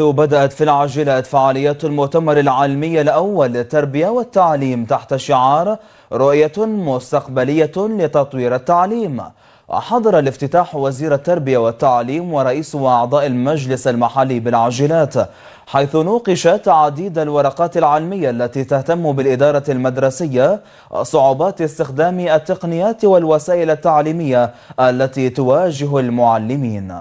بدأت في العاجلات فعاليات المؤتمر العالمي الأول للتربية والتعليم تحت شعار رؤية مستقبلية لتطوير التعليم حضر الافتتاح وزير التربية والتعليم ورئيس وأعضاء المجلس المحلي بالعاجلات حيث نوقشت عديد الورقات العلمية التي تهتم بالإدارة المدرسية صعوبات استخدام التقنيات والوسائل التعليمية التي تواجه المعلمين